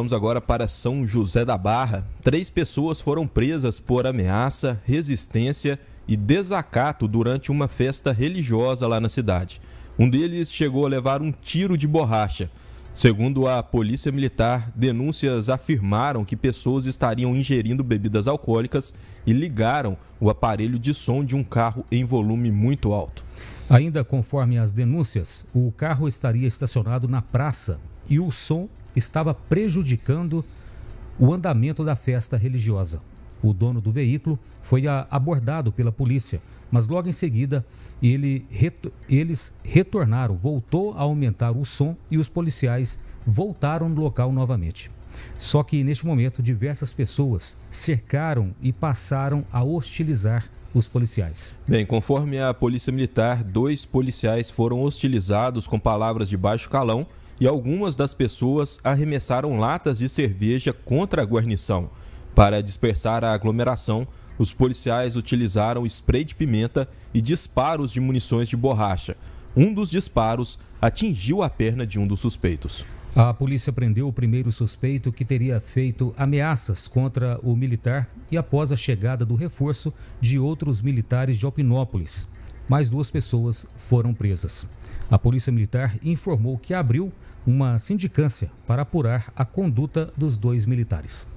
Vamos agora para São José da Barra. Três pessoas foram presas por ameaça, resistência e desacato durante uma festa religiosa lá na cidade. Um deles chegou a levar um tiro de borracha. Segundo a Polícia Militar, denúncias afirmaram que pessoas estariam ingerindo bebidas alcoólicas e ligaram o aparelho de som de um carro em volume muito alto. Ainda conforme as denúncias, o carro estaria estacionado na praça e o som estava prejudicando o andamento da festa religiosa. O dono do veículo foi abordado pela polícia, mas logo em seguida ele, eles retornaram, voltou a aumentar o som e os policiais voltaram no local novamente. Só que neste momento diversas pessoas cercaram e passaram a hostilizar os policiais. Bem, conforme a Polícia Militar, dois policiais foram hostilizados com palavras de baixo calão e algumas das pessoas arremessaram latas de cerveja contra a guarnição. Para dispersar a aglomeração, os policiais utilizaram spray de pimenta e disparos de munições de borracha. Um dos disparos atingiu a perna de um dos suspeitos. A polícia prendeu o primeiro suspeito que teria feito ameaças contra o militar e após a chegada do reforço de outros militares de Alpinópolis mais duas pessoas foram presas. A Polícia Militar informou que abriu uma sindicância para apurar a conduta dos dois militares.